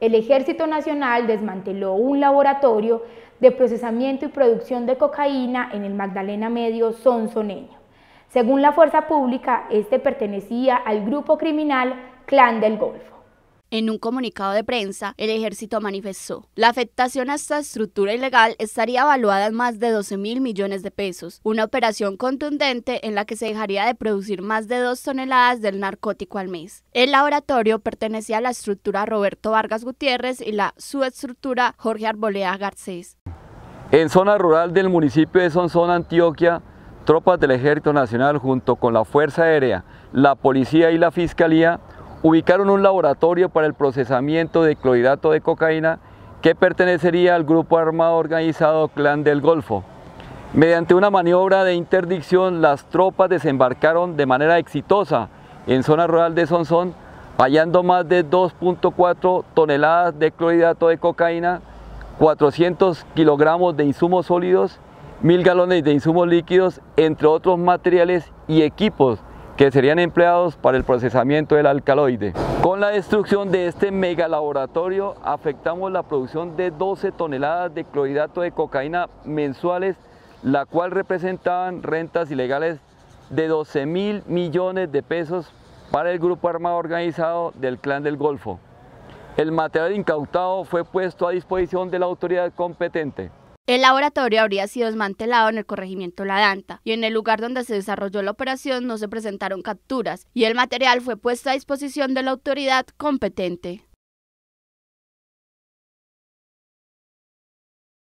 el Ejército Nacional desmanteló un laboratorio de procesamiento y producción de cocaína en el Magdalena Medio Sonsoneño. Según la fuerza pública, este pertenecía al grupo criminal Clan del Golfo. En un comunicado de prensa, el ejército manifestó, la afectación a esta estructura ilegal estaría evaluada en más de 12 mil millones de pesos, una operación contundente en la que se dejaría de producir más de dos toneladas del narcótico al mes. El laboratorio pertenecía a la estructura Roberto Vargas Gutiérrez y la subestructura Jorge Arboleda Garcés. En zona rural del municipio de Sonzón, Antioquia, tropas del Ejército Nacional junto con la Fuerza Aérea, la Policía y la Fiscalía ubicaron un laboratorio para el procesamiento de clorhidrato de cocaína que pertenecería al grupo armado organizado Clan del Golfo. Mediante una maniobra de interdicción, las tropas desembarcaron de manera exitosa en zona rural de Sonsón, hallando más de 2.4 toneladas de clorhidrato de cocaína, 400 kilogramos de insumos sólidos, 1.000 galones de insumos líquidos, entre otros materiales y equipos que serían empleados para el procesamiento del alcaloide. Con la destrucción de este megalaboratorio afectamos la producción de 12 toneladas de clorhidrato de cocaína mensuales, la cual representaban rentas ilegales de 12 mil millones de pesos para el grupo armado organizado del Clan del Golfo. El material incautado fue puesto a disposición de la autoridad competente. El laboratorio habría sido desmantelado en el corregimiento La Danta y en el lugar donde se desarrolló la operación no se presentaron capturas y el material fue puesto a disposición de la autoridad competente.